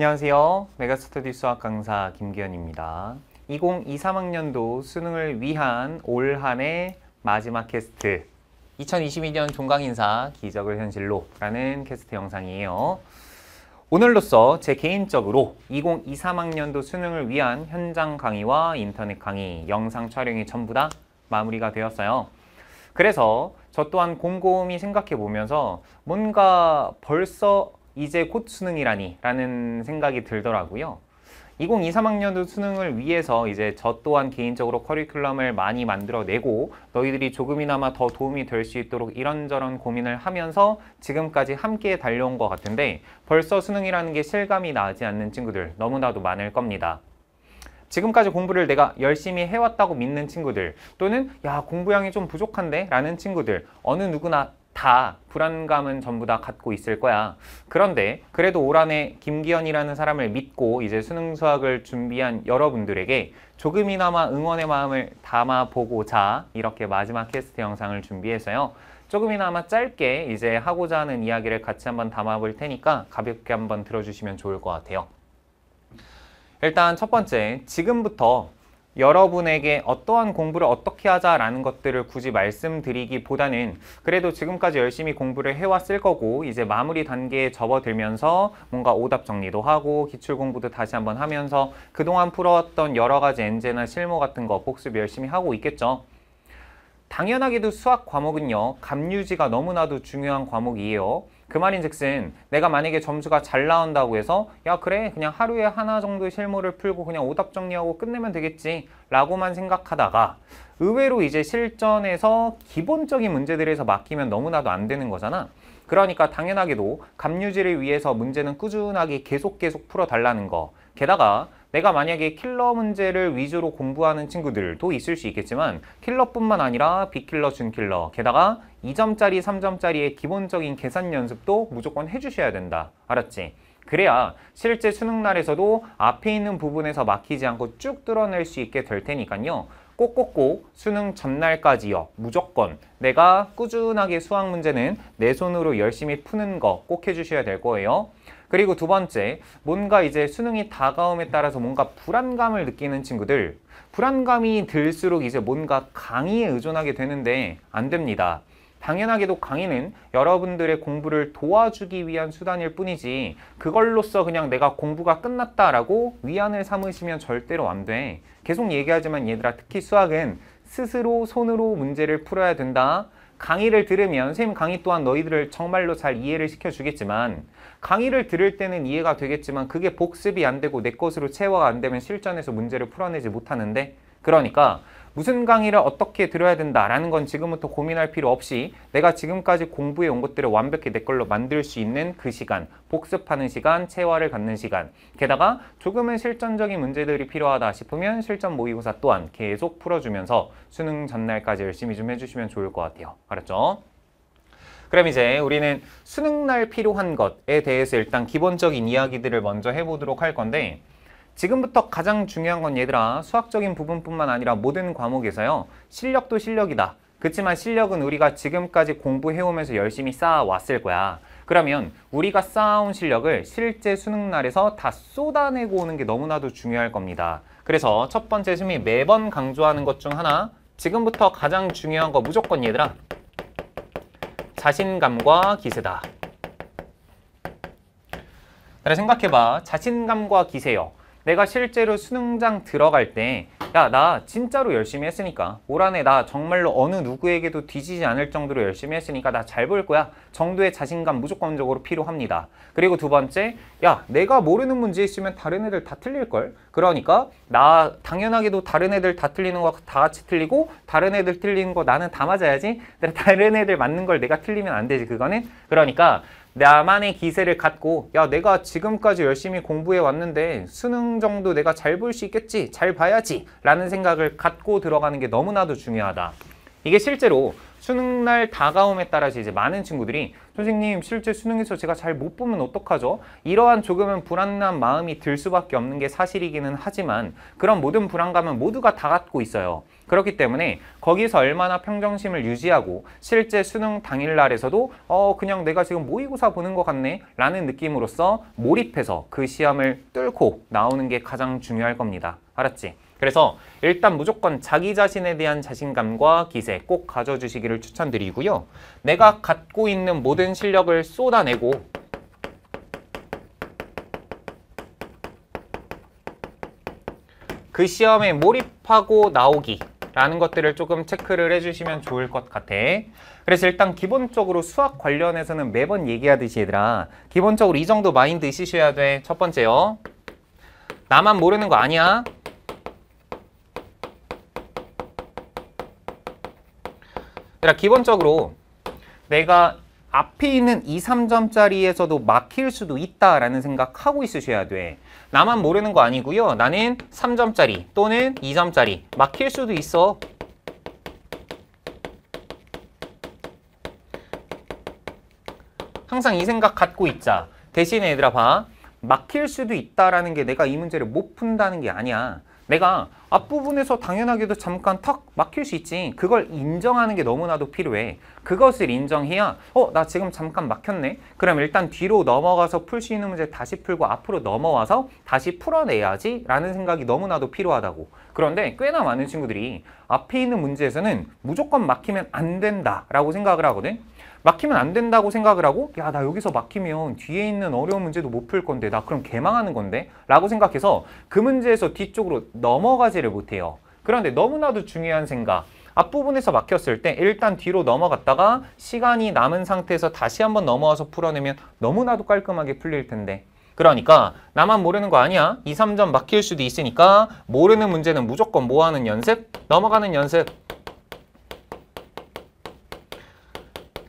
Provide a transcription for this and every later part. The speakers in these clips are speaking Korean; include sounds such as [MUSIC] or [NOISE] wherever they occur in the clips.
안녕하세요. 메가스터디 수학 강사 김기현입니다. 2023학년도 수능을 위한 올 한해 마지막 캐스트 2022년 종강인사 기적을 현실로 라는 캐스트 영상이에요. 오늘로써 제 개인적으로 2023학년도 수능을 위한 현장 강의와 인터넷 강의, 영상 촬영이 전부 다 마무리가 되었어요. 그래서 저 또한 곰곰이 생각해 보면서 뭔가 벌써 이제 곧 수능이라니 라는 생각이 들더라고요. 2023학년도 수능을 위해서 이제 저 또한 개인적으로 커리큘럼을 많이 만들어내고 너희들이 조금이나마 더 도움이 될 수 있도록 이런저런 고민을 하면서 지금까지 함께 달려온 것 같은데 벌써 수능이라는 게 실감이 나지 않는 친구들 너무나도 많을 겁니다. 지금까지 공부를 내가 열심히 해왔다고 믿는 친구들 또는 야 공부량이 좀 부족한데 라는 친구들 어느 누구나 다 불안감은 전부 다 갖고 있을 거야. 그런데 그래도 올 한해 김기현이라는 사람을 믿고 이제 수능 수학을 준비한 여러분들에게 조금이나마 응원의 마음을 담아보고자 이렇게 마지막 캐스트 영상을 준비해서요. 조금이나마 짧게 이제 하고자 하는 이야기를 같이 한번 담아볼 테니까 가볍게 한번 들어주시면 좋을 것 같아요. 일단 첫 번째, 지금부터 여러분에게 어떠한 공부를 어떻게 하자라는 것들을 굳이 말씀드리기보다는 그래도 지금까지 열심히 공부를 해왔을 거고 이제 마무리 단계에 접어들면서 뭔가 오답 정리도 하고 기출 공부도 다시 한번 하면서 그동안 풀어왔던 여러 가지 엔제나 실무 같은 거 복습 열심히 하고 있겠죠. 당연하게도 수학 과목은요. 감유지가 너무나도 중요한 과목이에요. 그 말인즉슨 내가 만약에 점수가 잘 나온다고 해서 야 그래 그냥 하루에 하나 정도 실무를 풀고 그냥 오답 정리하고 끝내면 되겠지 라고만 생각하다가 의외로 이제 실전에서 기본적인 문제들에서 막히면 너무나도 안 되는 거잖아 그러니까 당연하게도 감유지를 위해서 문제는 꾸준하게 계속 계속 풀어달라는 거 게다가 내가 만약에 킬러 문제를 위주로 공부하는 친구들도 있을 수 있겠지만 킬러뿐만 아니라 비킬러, 준킬러 게다가 2점짜리, 3점짜리의 기본적인 계산 연습도 무조건 해주셔야 된다. 알았지? 그래야 실제 수능날에서도 앞에 있는 부분에서 막히지 않고 쭉드러낼수 있게 될 테니까요. 꼭꼭꼭 수능 전날까지요. 무조건 내가 꾸준하게 수학 문제는 내 손으로 열심히 푸는 거 꼭 해주셔야 될 거예요. 그리고 두 번째, 뭔가 이제 수능이 다가옴에 따라서 뭔가 불안감을 느끼는 친구들 불안감이 들수록 이제 뭔가 강의에 의존하게 되는데 안 됩니다. 당연하게도 강의는 여러분들의 공부를 도와주기 위한 수단일 뿐이지 그걸로써 그냥 내가 공부가 끝났다라고 위안을 삼으시면 절대로 안 돼. 계속 얘기하지만 얘들아 특히 수학은 스스로 손으로 문제를 풀어야 된다. 강의를 들으면 선생님 강의 또한 너희들을 정말로 잘 이해를 시켜주겠지만 강의를 들을 때는 이해가 되겠지만 그게 복습이 안 되고 내 것으로 채워가 안 되면 실전에서 문제를 풀어내지 못하는데 그러니까 무슨 강의를 어떻게 들어야 된다라는 건 지금부터 고민할 필요 없이 내가 지금까지 공부해 온 것들을 완벽히 내 걸로 만들 수 있는 그 시간, 복습하는 시간, 체화를 갖는 시간, 게다가 조금은 실전적인 문제들이 필요하다 싶으면 실전 모의고사 또한 계속 풀어주면서 수능 전날까지 열심히 좀 해주시면 좋을 것 같아요. 알았죠? 그럼 이제 우리는 수능날 필요한 것에 대해서 일단 기본적인 이야기들을 먼저 해보도록 할 건데 지금부터 가장 중요한 건 얘들아 수학적인 부분뿐만 아니라 모든 과목에서요 실력도 실력이다 그렇지만 실력은 우리가 지금까지 공부해오면서 열심히 쌓아왔을 거야 그러면 우리가 쌓아온 실력을 실제 수능날에서 다 쏟아내고 오는 게 너무나도 중요할 겁니다 그래서 첫 번째 심이 매번 강조하는 것 중 하나 지금부터 가장 중요한 거 무조건 얘들아 자신감과 기세다 그래 생각해봐 자신감과 기세요 내가 실제로 수능장 들어갈 때 야 나 진짜로 열심히 했으니까 올 한해 나 정말로 어느 누구에게도 뒤지지 않을 정도로 열심히 했으니까 나 잘 볼 거야 정도의 자신감 무조건적으로 필요합니다 그리고 두 번째 야 내가 모르는 문제 있으면 다른 애들 다 틀릴걸 그러니까 나 당연하게도 다른 애들 다 틀리는 거 다 같이 틀리고 다른 애들 틀리는 거 나는 다 맞아야지 다른 애들 맞는 걸 내가 틀리면 안 되지 그거는 그러니까 나만의 기세를 갖고 야 내가 지금까지 열심히 공부해 왔는데 수능 정도 내가 잘 볼 수 있겠지 잘 봐야지 라는 생각을 갖고 들어가는 게 너무나도 중요하다 이게 실제로 수능날 다가옴에 따라서 이제 많은 친구들이 선생님 실제 수능에서 제가 잘 못 보면 어떡하죠? 이러한 조금은 불안한 마음이 들 수밖에 없는 게 사실이기는 하지만 그런 모든 불안감은 모두가 다 갖고 있어요. 그렇기 때문에 거기서 얼마나 평정심을 유지하고 실제 수능 당일날에서도 어 그냥 내가 지금 모의고사 보는 것 같네 라는 느낌으로써 몰입해서 그 시험을 뚫고 나오는 게 가장 중요할 겁니다. 알았지? 그래서 일단 무조건 자기 자신에 대한 자신감과 기세 꼭 가져주시기를 추천드리고요. 내가 갖고 있는 모든 실력을 쏟아내고 그 시험에 몰입하고 나오기 라는 것들을 조금 체크를 해주시면 좋을 것 같아. 그래서 일단 기본적으로 수학 관련해서는 매번 얘기하듯이 얘들아 기본적으로 이 정도 마인드 있으셔야 돼. 첫 번째요. 나만 모르는 거 아니야. 얘들아 그러니까 기본적으로 내가 앞에 있는 2, 3점짜리에서도 막힐 수도 있다라는 생각하고 있으셔야 돼. 나만 모르는 거 아니고요. 나는 3점짜리 또는 2점짜리 막힐 수도 있어. 항상 이 생각 갖고 있자. 대신에 얘들아 봐. 막힐 수도 있다라는 게 내가 이 문제를 못 푼다는 게 아니야. 내가 앞부분에서 당연하게도 잠깐 턱 막힐 수 있지 그걸 인정하는 게 너무나도 필요해 그것을 인정해야 어나 지금 잠깐 막혔네 그럼 일단 뒤로 넘어가서 풀 수 있는 문제 다시 풀고 앞으로 넘어와서 다시 풀어내야지 라는 생각이 너무나도 필요하다고 그런데 꽤나 많은 친구들이 앞에 있는 문제에서는 무조건 막히면 안 된다 라고 생각을 하거든 막히면 안 된다고 생각을 하고 야 나 여기서 막히면 뒤에 있는 어려운 문제도 못 풀 건데 나 그럼 개망하는 건데 라고 생각해서 그 문제에서 뒤쪽으로 넘어가지를 못해요. 그런데 너무나도 중요한 생각 앞부분에서 막혔을 때 일단 뒤로 넘어갔다가 시간이 남은 상태에서 다시 한번 넘어와서 풀어내면 너무나도 깔끔하게 풀릴 텐데 그러니까 나만 모르는 거 아니야. 2, 3점 막힐 수도 있으니까 모르는 문제는 무조건 뭐 하는 연습? 넘어가는 연습.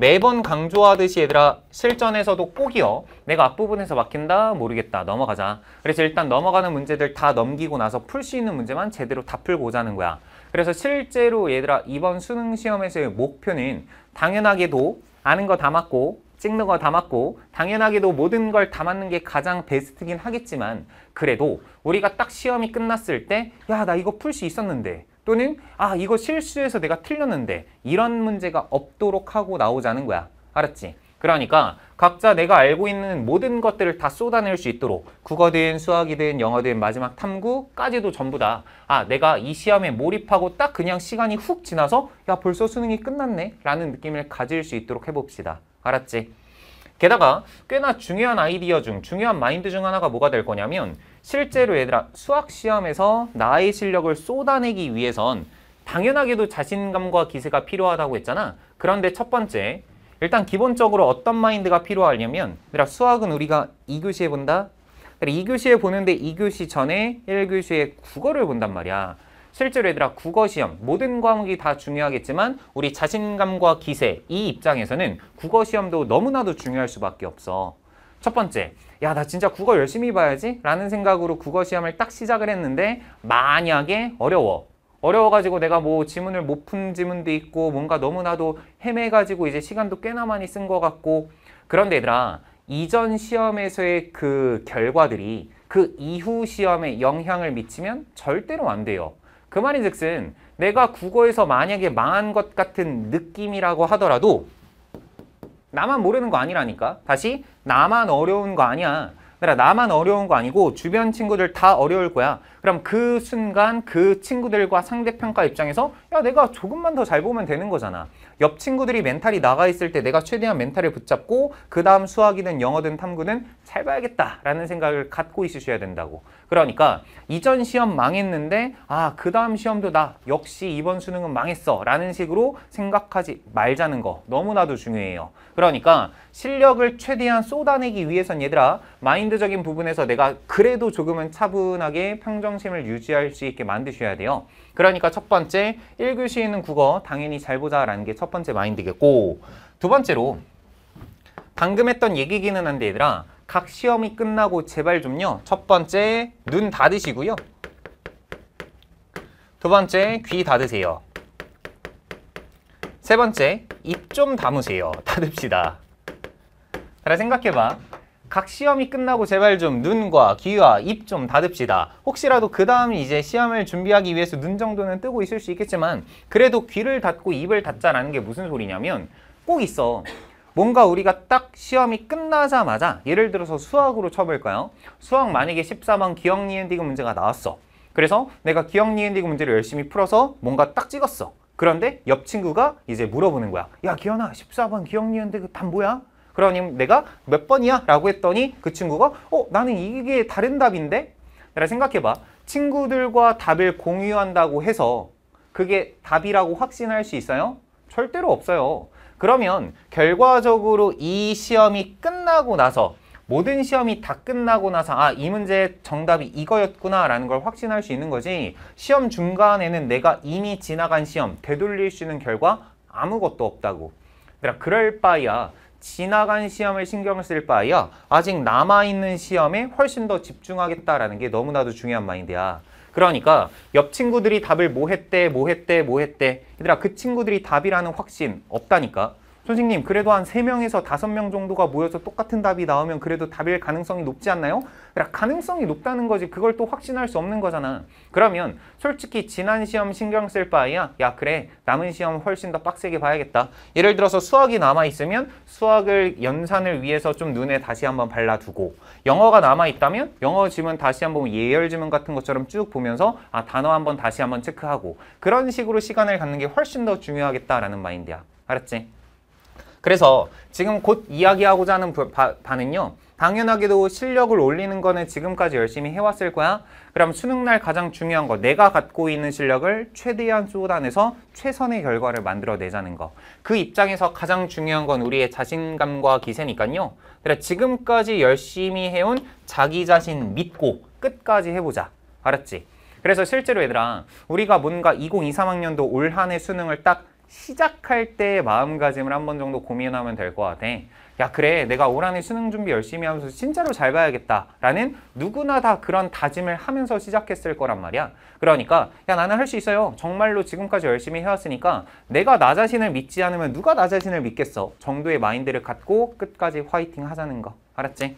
매번 강조하듯이 얘들아 실전에서도 꼭이요. 내가 앞부분에서 막힌다? 모르겠다. 넘어가자. 그래서 일단 넘어가는 문제들 다 넘기고 나서 풀 수 있는 문제만 제대로 다 풀고자는 거야. 그래서 실제로 얘들아 이번 수능 시험에서의 목표는 당연하게도 아는 거 다 맞고 찍는 거 다 맞고 당연하게도 모든 걸 다 맞는 게 가장 베스트긴 하겠지만 그래도 우리가 딱 시험이 끝났을 때 야 나 이거 풀 수 있었는데 또는 아 이거 실수해서 내가 틀렸는데 이런 문제가 없도록 하고 나오자는 거야. 알았지? 그러니까 각자 내가 알고 있는 모든 것들을 다 쏟아낼 수 있도록 국어든 수학이든 영어든 마지막 탐구까지도 전부 다 아 내가 이 시험에 몰입하고 딱 그냥 시간이 훅 지나서 야 벌써 수능이 끝났네 라는 느낌을 가질 수 있도록 해봅시다. 알았지? 게다가 꽤나 중요한 아이디어 중 중요한 마인드 중 하나가 뭐가 될 거냐면 실제로 얘들아 수학 시험에서 나의 실력을 쏟아내기 위해선 당연하게도 자신감과 기세가 필요하다고 했잖아. 그런데 첫 번째, 일단 기본적으로 어떤 마인드가 필요하냐면 얘들아 수학은 우리가 2교시에 본다. 2교시에 보는데 2교시 전에 1교시에 국어를 본단 말이야. 실제로 얘들아 국어 시험 모든 과목이 다 중요하겠지만 우리 자신감과 기세 이 입장에서는 국어 시험도 너무나도 중요할 수밖에 없어. 첫 번째, 야, 나 진짜 국어 열심히 봐야지? 라는 생각으로 국어 시험을 딱 시작을 했는데 만약에 어려워. 어려워가지고 내가 뭐 지문을 못 푼 지문도 있고 뭔가 너무나도 헤매가지고 이제 시간도 꽤나 많이 쓴 것 같고 그런데 얘들아, 이전 시험에서의 그 결과들이 그 이후 시험에 영향을 미치면 절대로 안 돼요. 그 말인즉슨 내가 국어에서 만약에 망한 것 같은 느낌이라고 하더라도 나만 모르는 거 아니라니까. 다시 나만 어려운 거 아니야. 그러니 나만 어려운 거 아니고 주변 친구들 다 어려울 거야. 그럼 그 순간 그 친구들과 상대평가 입장에서 야 내가 조금만 더 잘 보면 되는 거잖아. 옆 친구들이 멘탈이 나가 있을 때 내가 최대한 멘탈을 붙잡고 그 다음 수학이든 영어든 탐구는 잘 봐야겠다라는 생각을 갖고 있으셔야 된다고. 그러니까 이전 시험 망했는데 아 그 다음 시험도 나 역시 이번 수능은 망했어 라는 식으로 생각하지 말자는 거 너무나도 중요해요. 그러니까 실력을 최대한 쏟아내기 위해선 얘들아 마인드적인 부분에서 내가 그래도 조금은 차분하게 평정심을 유지할 수 있게 만드셔야 돼요. 그러니까 첫 번째 1교시에는 국어 당연히 잘 보자라는 게첫 첫 번째 마인드겠고 두 번째로 방금 했던 얘기기는 한데 얘들아 각 시험이 끝나고 제발 좀요. 첫 번째 눈 닫으시고요. 두 번째 귀 닫으세요. 세 번째 입 좀 담으세요. [LAUGHS] 닫읍시다. 잘 생각해봐. 각 시험이 끝나고 제발 좀 눈과 귀와 입좀 다듬시다 혹시라도 그 다음 이제 시험을 준비하기 위해서 눈 정도는 뜨고 있을 수 있겠지만 그래도 귀를 닫고 입을 닫자라는 게 무슨 소리냐면 꼭 있어. 뭔가 우리가 딱 시험이 끝나자마자 예를 들어서 수학으로 쳐볼까요? 수학 만약에 14번 기억 니엔딩 문제가 나왔어. 그래서 내가 기억 니엔딩 문제를 열심히 풀어서 뭔가 딱 찍었어. 그런데 옆 친구가 이제 물어보는 거야. 야 기현아 14번 기억 니엔딩그답 뭐야? 그러니 내가 몇 번이야? 라고 했더니 그 친구가 어 나는 이게 다른 답인데? 내가 생각해봐. 친구들과 답을 공유한다고 해서 그게 답이라고 확신할 수 있어요? 절대로 없어요. 그러면 결과적으로 이 시험이 끝나고 나서 모든 시험이 다 끝나고 나서 아 이 문제의 정답이 이거였구나 라는 걸 확신할 수 있는 거지 시험 중간에는 내가 이미 지나간 시험 되돌릴 수 있는 결과 아무것도 없다고 그럴 바야 지나간 시험을 신경을 쓸바에요 아직 남아있는 시험에 훨씬 더 집중하겠다라는 게 너무나도 중요한 마인드야. 그러니까 옆 친구들이 답을 뭐 했대, 뭐 했대, 뭐 했대. 얘들아, 그 친구들이 답이라는 확신 없다니까. 선생님 그래도 한 3명에서 5명 정도가 모여서 똑같은 답이 나오면 그래도 답일 가능성이 높지 않나요? 그러니까 가능성이 높다는 거지 그걸 또 확신할 수 없는 거잖아. 그러면 솔직히 지난 시험 신경 쓸 바에야 야 그래 남은 시험 훨씬 더 빡세게 봐야겠다. 예를 들어서 수학이 남아있으면 수학을 연산을 위해서 좀 눈에 다시 한번 발라두고 영어가 남아있다면 영어 지문 다시 한번 예열 지문 같은 것처럼 쭉 보면서 아 단어 한번 다시 한번 체크하고 그런 식으로 시간을 갖는 게 훨씬 더 중요하겠다라는 마인드야. 알았지? 그래서 지금 곧 이야기하고자 하는 바, 는요 당연하게도 실력을 올리는 거는 지금까지 열심히 해왔을 거야. 그럼 수능날 가장 중요한 거 내가 갖고 있는 실력을 최대한 쏟아내서 최선의 결과를 만들어내자는 거. 그 입장에서 가장 중요한 건 우리의 자신감과 기세니까요. 그래 서 지금까지 열심히 해온 자기 자신 믿고 끝까지 해보자. 알았지? 그래서 실제로 얘들아 우리가 뭔가 2023학년도 올 한해 수능을 딱 시작할 때 마음가짐을 한 번 정도 고민하면 될 것 같아. 야 그래 내가 올 한 해 수능 준비 열심히 하면서 진짜로 잘 봐야겠다 라는 누구나 다 그런 다짐을 하면서 시작했을 거란 말이야 그러니까 야 나는 할 수 있어요 정말로 지금까지 열심히 해왔으니까 내가 나 자신을 믿지 않으면 누가 나 자신을 믿겠어 정도의 마인드를 갖고 끝까지 화이팅 하자는 거 알았지?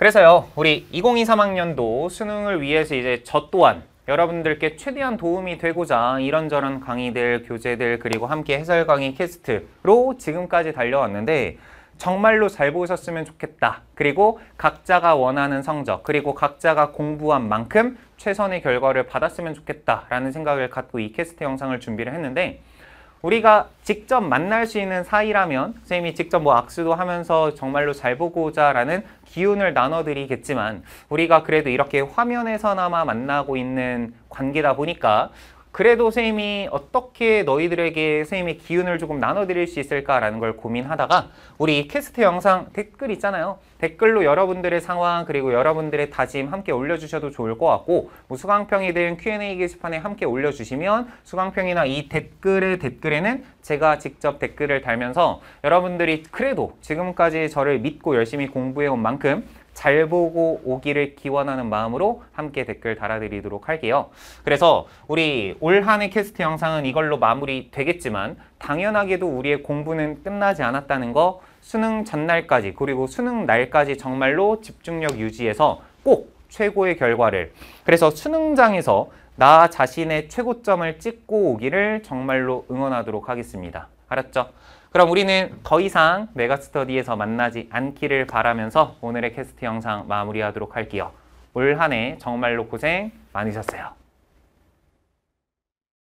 그래서요, 우리 2023학년도 수능을 위해서 이제 저 또한 여러분들께 최대한 도움이 되고자 이런저런 강의들, 교재들, 그리고 함께 해설 강의 캐스트로 지금까지 달려왔는데 정말로 잘 보셨으면 좋겠다. 그리고 각자가 원하는 성적, 그리고 각자가 공부한 만큼 최선의 결과를 받았으면 좋겠다라는 생각을 갖고 이 캐스트 영상을 준비를 했는데 우리가 직접 만날 수 있는 사이라면 선생님이 직접 뭐 악수도 하면서 정말로 잘 보고자 라는 기운을 나눠드리겠지만 우리가 그래도 이렇게 화면에서나마 만나고 있는 관계다 보니까 그래도 선생님이 어떻게 너희들에게 선생님의 기운을 조금 나눠드릴 수 있을까라는 걸 고민하다가 우리 캐스트 영상 댓글 있잖아요. 댓글로 여러분들의 상황 그리고 여러분들의 다짐 함께 올려주셔도 좋을 것 같고 뭐 수강평이든 Q&A 게시판에 함께 올려주시면 수강평이나 이 댓글의 댓글에는 제가 직접 댓글을 달면서 여러분들이 그래도 지금까지 저를 믿고 열심히 공부해온 만큼 잘 보고 오기를 기원하는 마음으로 함께 댓글 달아드리도록 할게요. 그래서 우리 올 한 해 캐스트 영상은 이걸로 마무리 되겠지만 당연하게도 우리의 공부는 끝나지 않았다는 거 수능 전날까지 그리고 수능 날까지 정말로 집중력 유지해서 꼭 최고의 결과를 그래서 수능장에서 나 자신의 최고점을 찍고 오기를 정말로 응원하도록 하겠습니다. 알았죠? 그럼 우리는 더 이상 메가스터디에서 만나지 않기를 바라면서 오늘의 캐스트 영상 마무리하도록 할게요. 올 한 해 정말로 고생 많으셨어요.